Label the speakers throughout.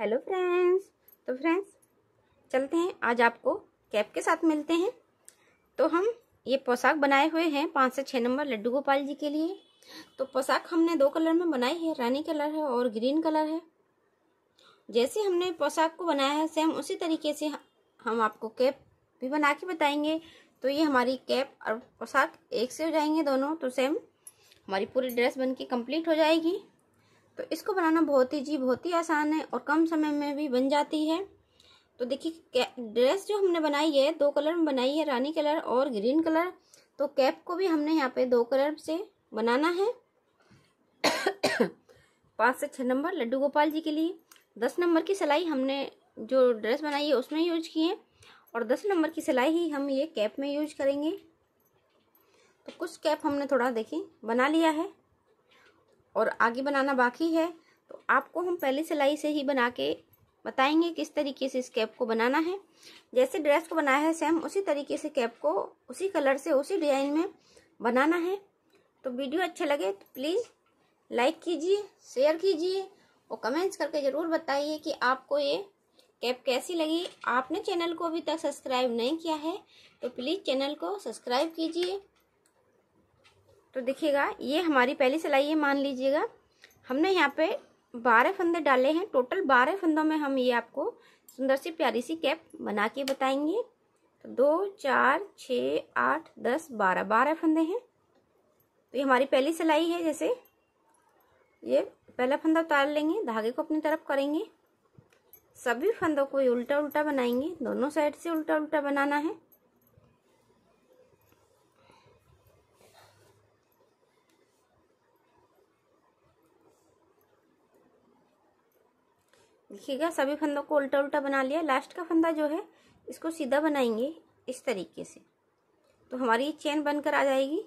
Speaker 1: hello friends तो friends चलते हैं आज आपको कैप के साथ मिलते हैं तो हम ये पोशाक बनाए हुए हैं पाँच से छः नंबर लड्डू गोपाल जी के लिए तो पोशाक हमने दो कलर में बनाई है रानी कलर है और ग्रीन कलर है जैसे हमने पोशाक को बनाया है सेम उसी तरीके से हम आपको कैप भी बना के बताएंगे तो ये हमारी कैप और पोशाक एक से हो जाएंगे दोनों तो सेम हमारी पूरी ड्रेस बन के कम्प्लीट हो जाएगी तो इसको बनाना बहुत ही जी बहुत ही आसान है और कम समय में भी बन जाती है तो देखिए ड्रेस जो हमने बनाई है दो कलर में बनाई है रानी कलर और ग्रीन कलर तो कैप को भी हमने यहाँ पे दो कलर से बनाना है पाँच से छः नंबर लड्डू गोपाल जी के लिए दस नंबर की सिलाई हमने जो ड्रेस बनाई है उसमें यूज किए और दस नंबर की सिलाई ही हम ये कैप में यूज करेंगे तो कुछ कैप हमने थोड़ा देखिए बना लिया है और आगे बनाना बाकी है तो आपको हम पहले सिलाई से ही बना के बताएंगे किस तरीके से इस कैप को बनाना है जैसे ड्रेस को बनाया है सेम उसी तरीके से कैप को उसी कलर से उसी डिजाइन में बनाना है तो वीडियो अच्छा लगे तो प्लीज़ लाइक कीजिए शेयर कीजिए और कमेंट्स करके ज़रूर बताइए कि आपको ये कैप कैसी लगी आपने चैनल को अभी तक सब्सक्राइब नहीं किया है तो प्लीज़ चैनल को सब्सक्राइब कीजिए तो देखिएगा ये हमारी पहली सिलाई है मान लीजिएगा हमने यहाँ पे बारह फंदे डाले हैं टोटल बारह फंदों में हम ये आपको सुंदर सी प्यारी सी कैप बना के बताएंगे तो दो चार छ आठ दस बारह बारह फंदे हैं तो ये हमारी पहली सिलाई है जैसे ये पहला फंदा उतार लेंगे धागे को अपनी तरफ करेंगे सभी फंदों को उल्टा उल्टा बनाएंगे दोनों साइड से उल्टा उल्टा बनाना है देखिएगा सभी फंदों को उल्टा उल्टा बना लिया लास्ट का फंदा जो है इसको सीधा बनाएंगे इस तरीके से तो हमारी चेन बनकर आ जाएगी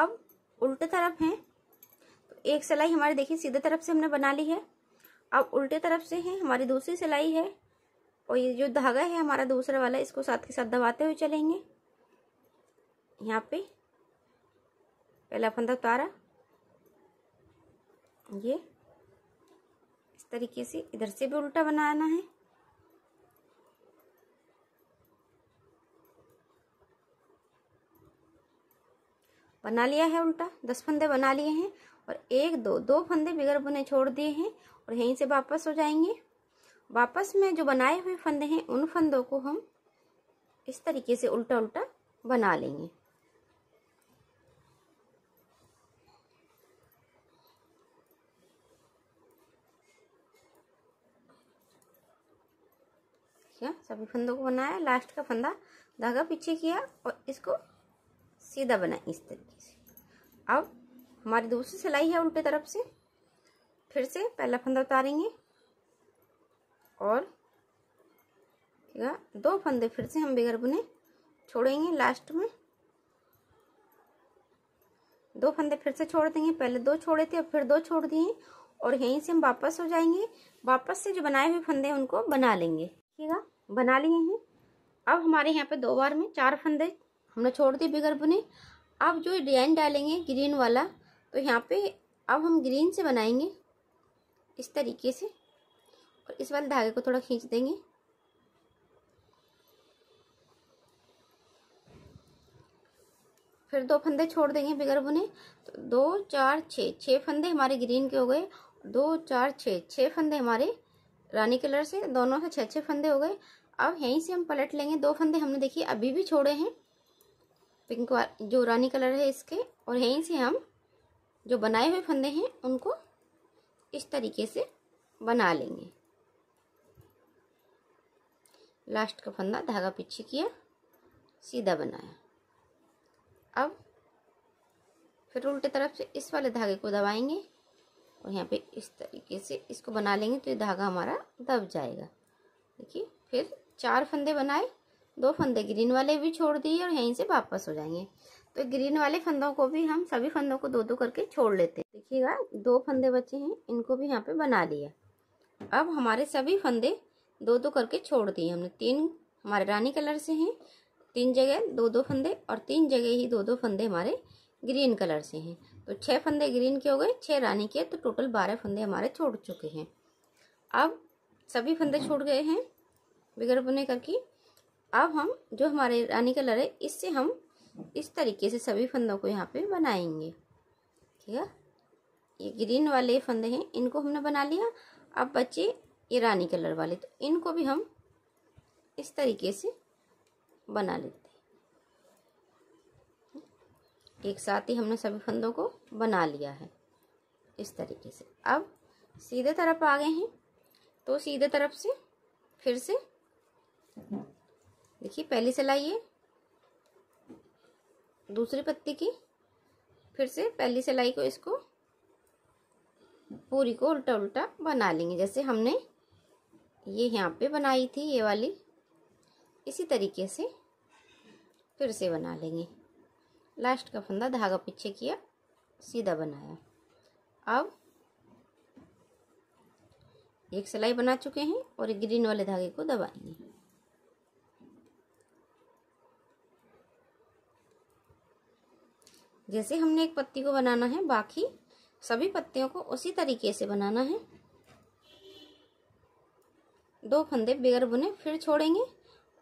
Speaker 1: अब उल्टे तरफ है तो एक सिलाई हमारी देखिए सीधे तरफ से हमने बना ली है अब उल्टे तरफ से है हमारी दूसरी सिलाई है और ये जो धागा है हमारा दूसरा वाला इसको साथ के साथ दबाते हुए चलेंगे यहाँ पे पहला फंदा उतारा ये तरीके से इधर से भी उल्टा बनाना है बना लिया है उल्टा दस फंदे बना लिए हैं और एक दो दो फंदे बिगड़ बुने छोड़ दिए हैं और यहीं से वापस हो जाएंगे वापस में जो बनाए हुए फंदे हैं उन फंदों को हम इस तरीके से उल्टा उल्टा बना लेंगे किया सभी फंदों को बनाया लास्ट का फंदा धागा पीछे किया और इसको सीधा बनाया इस तरीके से अब हमारी दूसरी सिलाई है उल्टी तरफ से फिर से पहला फंदा उतारेंगे और दो फंदे फिर से हम बिगर बुने छोड़ेंगे लास्ट में दो फंदे फिर से छोड़ देंगे पहले दो छोड़े थे और फिर दो छोड़ दिए और यहीं से हम वापस हो जाएंगे वापस से जो बनाए हुए फंदे उनको बना लेंगे देखिएगा बना लिए हैं अब हमारे यहाँ पे दो बार में चार फंदे हमने छोड़ दिए बिगर बुने अब जो डिजाइन डालेंगे ग्रीन वाला तो यहाँ पे अब हम ग्रीन से बनाएंगे इस तरीके से और इस वाले धागे को थोड़ा खींच देंगे फिर दो फंदे छोड़ देंगे बिगर बुने तो दो चार छः छः फंदे हमारे ग्रीन के हो गए दो चार छः छः फंदे हमारे रानी कलर से दोनों से छः छः फंदे हो गए अब यहीं से हम पलट लेंगे दो फंदे हमने देखिए अभी भी छोड़े हैं पिंक जो रानी कलर है इसके और यहीं से हम जो बनाए हुए फंदे हैं उनको इस तरीके से बना लेंगे लास्ट का फंदा धागा पीछे किया सीधा बनाया अब फिर उल्टे तरफ से इस वाले धागे को दबाएंगे और यहाँ पे इस तरीके से इसको बना लेंगे तो ये धागा हमारा दब जाएगा देखिए फिर चार फंदे बनाए दो फंदे ग्रीन वाले भी छोड़ दिए और यहीं से वापस हो जाएंगे तो ग्रीन वाले फंदों को भी हम सभी फंदों को दो दो करके छोड़ लेते हैं देखिएगा दो फंदे बचे हैं इनको भी यहाँ पे बना लिया अब हमारे सभी फंदे दो दो करके छोड़ दिए हमने तीन हमारे रानी कलर से हैं तीन जगह दो दो फंदे और तीन जगह ही दो दो फंदे हमारे ग्रीन कलर से हैं तो छः फंदे ग्रीन के हो गए छः रानी के तो टोटल बारह फंदे हमारे छोड़ चुके हैं अब सभी फंदे छोड़ गए हैं बिगड़ बुने करके अब हम जो हमारे रानी कलर है इससे हम इस तरीके से सभी फंदों को यहाँ पे बनाएंगे ठीक है ये ग्रीन वाले फंदे हैं इनको हमने बना लिया अब बचे ये रानी कलर वाले तो इनको भी हम इस तरीके से बना लेते एक साथ ही हमने सभी फंदों को बना लिया है इस तरीके से अब सीधे तरफ आ गए हैं तो सीधे तरफ से फिर से देखिए पहली सिलाई ये दूसरी पत्ती की फिर से पहली सिलाई को इसको पूरी को उल्टा उल्टा बना लेंगे जैसे हमने ये यहाँ पे बनाई थी ये वाली इसी तरीके से फिर से बना लेंगे लास्ट का फंदा धागा पीछे किया सीधा बनाया अब एक सिलाई बना चुके हैं और एक ग्रीन वाले धागे को दबाएंगे जैसे हमने एक पत्ती को बनाना है बाकी सभी पत्तियों को उसी तरीके से बनाना है दो फंदे बगैर बुने फिर छोड़ेंगे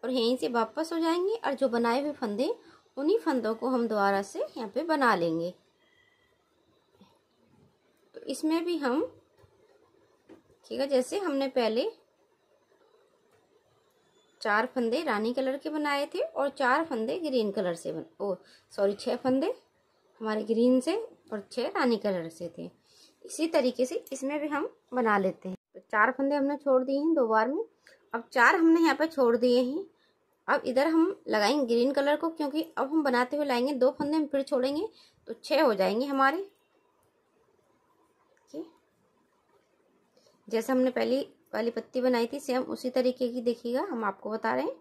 Speaker 1: और यहीं से वापस हो जाएंगे और जो बनाए हुए फंदे उन्हीं फंदों को हम दोबारा से यहाँ पे बना लेंगे तो इसमें भी हम ठीक है जैसे हमने पहले चार फंदे रानी कलर के बनाए थे और चार फंदे ग्रीन कलर से बन ओ सॉरी छह फंदे हमारे ग्रीन से और छह रानी कलर से थे इसी तरीके से इसमें भी हम बना लेते हैं तो चार फंदे हमने छोड़ दिए हैं दो बार में अब चार हमने यहाँ पे छोड़ दिए हैं अब इधर हम लगाएंगे ग्रीन कलर को क्योंकि अब हम बनाते हुए लाएंगे दो फंदे हम फिर छोड़ेंगे तो छः हो जाएंगे हमारे जैसे हमने पहली वाली पत्ती बनाई थी सेम उसी तरीके की देखिएगा हम आपको बता रहे हैं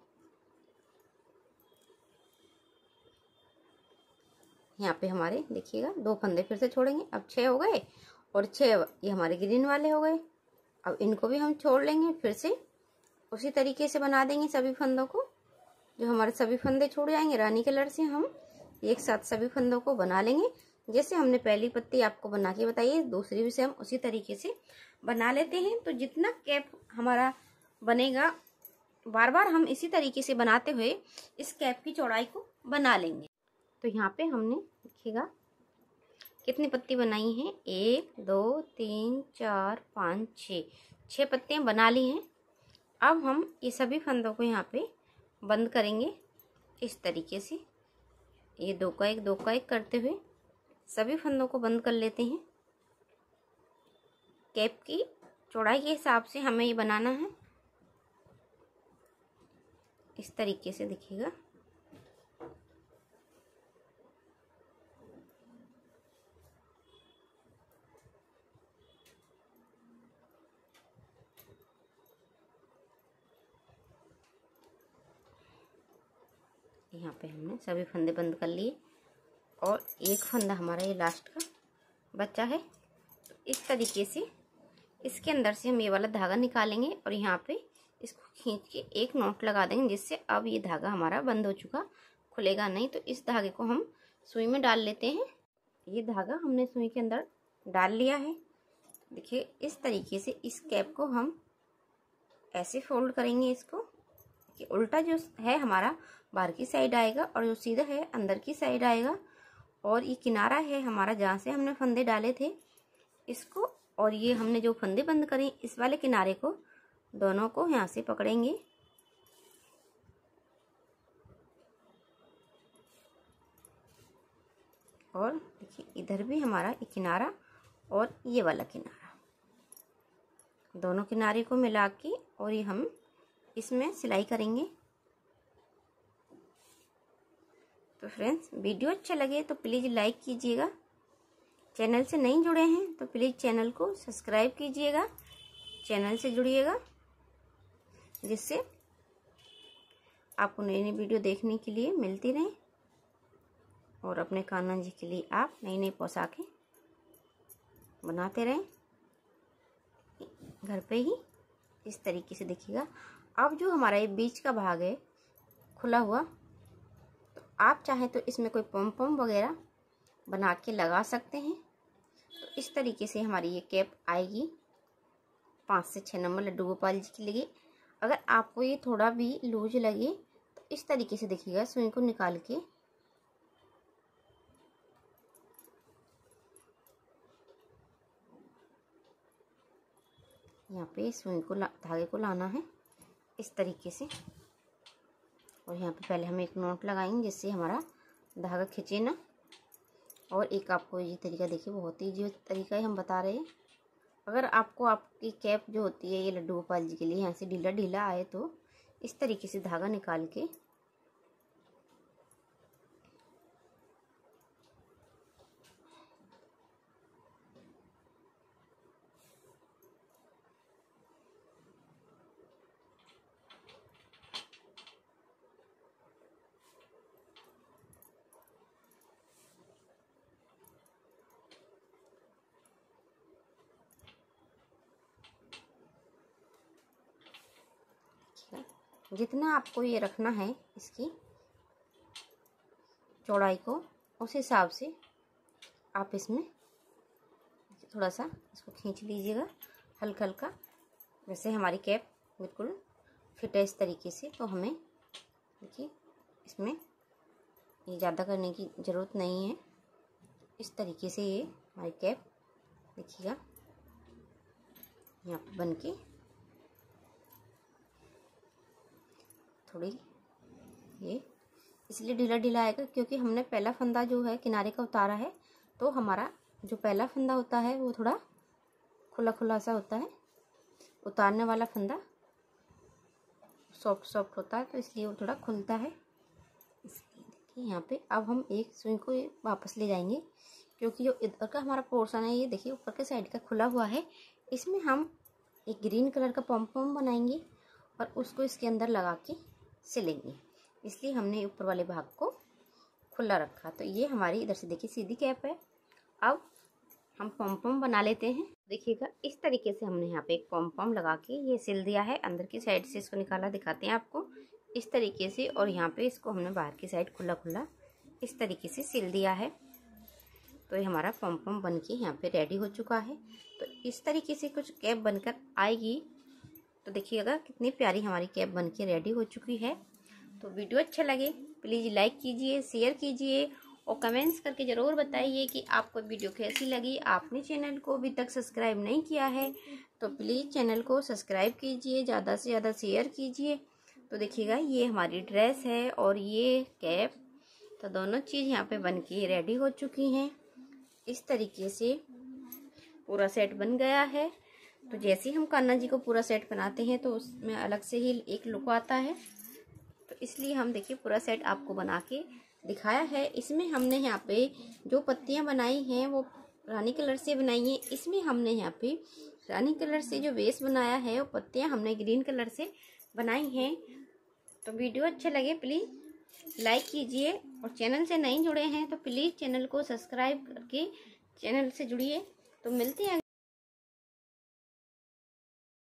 Speaker 1: यहाँ पे हमारे देखिएगा दो फंदे फिर से छोड़ेंगे अब छः हो गए और छः ये हमारे ग्रीन वाले हो गए अब इनको भी हम छोड़ लेंगे फिर से उसी तरीके से बना देंगे सभी फंदों को जो हमारे सभी फंदे छोड़ जाएंगे रानी कलर से हम एक साथ सभी फंदों को बना लेंगे जैसे हमने पहली पत्ती आपको बना के बताई दूसरी भी से हम उसी तरीके से बना लेते हैं तो जितना कैप हमारा बनेगा बार बार हम इसी तरीके से बनाते हुए इस कैप की चौड़ाई को बना लेंगे तो यहाँ पे हमने देखिएगा कितनी पत्ती बनाई हैं एक दो तीन चार पाँच छः छः पत्तियाँ बना ली हैं अब हम ये सभी फंदों को यहाँ पे बंद करेंगे इस तरीके से ये दो का एक दो का एक करते हुए सभी फंदों को बंद कर लेते हैं कैप की चौड़ाई के हिसाब से हमें ये बनाना है इस तरीके से दिखेगा यहाँ पे हमने सभी फंदे बंद कर लिए और एक फंदा हमारा ये लास्ट का बच्चा है तो इस तरीके से इसके अंदर से हम ये वाला धागा निकालेंगे और यहाँ पे इसको खींच के एक नोट लगा देंगे जिससे अब ये धागा हमारा बंद हो चुका खुलेगा नहीं तो इस धागे को हम सुई में डाल लेते हैं ये धागा हमने सुई के अंदर डाल लिया है देखिए इस तरीके से इस कैप को हम ऐसे फोल्ड करेंगे इसको कि उल्टा जो है हमारा बाहर की साइड आएगा और जो सीधा है अंदर की साइड आएगा और ये किनारा है हमारा जहाँ से हमने फंदे डाले थे इसको और ये हमने जो फंदे बंद करें इस वाले किनारे को दोनों को यहाँ से पकड़ेंगे और देखिए इधर भी हमारा ये किनारा और ये वाला किनारा दोनों किनारे को मिला के और ये हम इसमें सिलाई करेंगे तो फ्रेंड्स वीडियो अच्छा लगे तो प्लीज़ लाइक कीजिएगा चैनल से नहीं जुड़े हैं तो प्लीज़ चैनल को सब्सक्राइब कीजिएगा चैनल से जुड़िएगा जिससे आपको नई नई वीडियो देखने के लिए मिलती रहे और अपने कान्हा जी के लिए आप नई नई पोशाकें बनाते रहें घर पे ही इस तरीके से देखिएगा अब जो हमारा ये बीच का भाग है खुला हुआ आप चाहें तो इसमें कोई पम पम वगैरह बना के लगा सकते हैं तो इस तरीके से हमारी ये कैप आएगी पाँच से छः नंबर लड्डू गोपाल जी की लिए अगर आपको ये थोड़ा भी लूज लगे तो इस तरीके से देखिएगा सुई को निकाल के यहाँ पे सुई को धागे को लाना है इस तरीके से और यहाँ पे पहले हम एक नोट लगाएंगे जिससे हमारा धागा खींचे ना और एक आपको ये तरीका देखिए बहुत ही जो तरीका है हम बता रहे हैं अगर आपको आपकी कैप जो होती है ये लड्डू गोपाल जी के लिए यहाँ से ढीला ढीला आए तो इस तरीके से धागा निकाल के जितना आपको ये रखना है इसकी चौड़ाई को उस हिसाब से आप इसमें थोड़ा सा इसको खींच लीजिएगा हल्का हल्का जैसे हमारी कैप बिल्कुल फिट है इस तरीके से तो हमें देखिए इसमें ये ज़्यादा करने की ज़रूरत नहीं है इस तरीके से ये हमारी कैप देखिएगा यहाँ पर बन के थोड़ी ये इसलिए ढीला ढीला आएगा क्योंकि हमने पहला फंदा जो है किनारे का उतारा है तो हमारा जो पहला फंदा होता है वो थोड़ा खुला खुला सा होता है उतारने वाला फंदा सॉफ्ट सॉफ्ट होता है तो इसलिए वो थोड़ा खुलता है इसलिए देखिए यहाँ पे अब हम एक सुई को वापस ले जाएंगे क्योंकि जो इधर का हमारा पोर्सन है ये देखिए ऊपर के साइड का खुला हुआ है इसमें हम एक ग्रीन कलर का पॉम बनाएंगे और उसको इसके अंदर लगा के सिलेंगे इसलिए हमने ऊपर वाले भाग को खुला रखा तो ये हमारी इधर से देखिए सीधी कैप है अब हम पॉम पॉम बना लेते हैं देखिएगा इस तरीके से हमने यहाँ पे एक पॉम पॉम लगा के ये सिल दिया है अंदर की साइड से इसको निकाला दिखाते हैं आपको इस तरीके से और यहाँ पे इसको हमने बाहर की साइड खुला खुला इस तरीके से सिल दिया है तो ये हमारा पॉम पॉम बन के यहाँ पर रेडी हो चुका है तो इस तरीके से कुछ कैप बनकर आएगी तो देखिएगा कितनी प्यारी हमारी कैप बन के रेडी हो चुकी है तो वीडियो अच्छा लगे प्लीज़ लाइक कीजिए शेयर कीजिए और कमेंट्स करके ज़रूर बताइए कि आपको वीडियो कैसी लगी आपने चैनल को अभी तक सब्सक्राइब नहीं किया है तो प्लीज़ चैनल को सब्सक्राइब कीजिए ज़्यादा से ज़्यादा शेयर कीजिए तो देखिएगा ये हमारी ड्रेस है और ये कैप तो दोनों चीज़ यहाँ पे बन के रेडी हो चुकी हैं इस तरीके से पूरा सेट बन गया है तो जैसे ही हम कान्हा जी को पूरा सेट बनाते हैं तो उसमें अलग से ही एक लुक आता है तो इसलिए हम देखिए पूरा सेट आपको बना के दिखाया है इसमें हमने यहाँ पे जो पत्तियाँ बनाई हैं वो रानी कलर से बनाई हैं इसमें हमने यहाँ पे रानी कलर से जो बेस बनाया है वो पत्तियाँ हमने ग्रीन कलर से बनाई हैं तो वीडियो अच्छे लगे प्लीज़ लाइक कीजिए और चैनल से नहीं जुड़े हैं तो प्लीज़ चैनल को सब्सक्राइब करके चैनल से जुड़िए तो मिलते हैं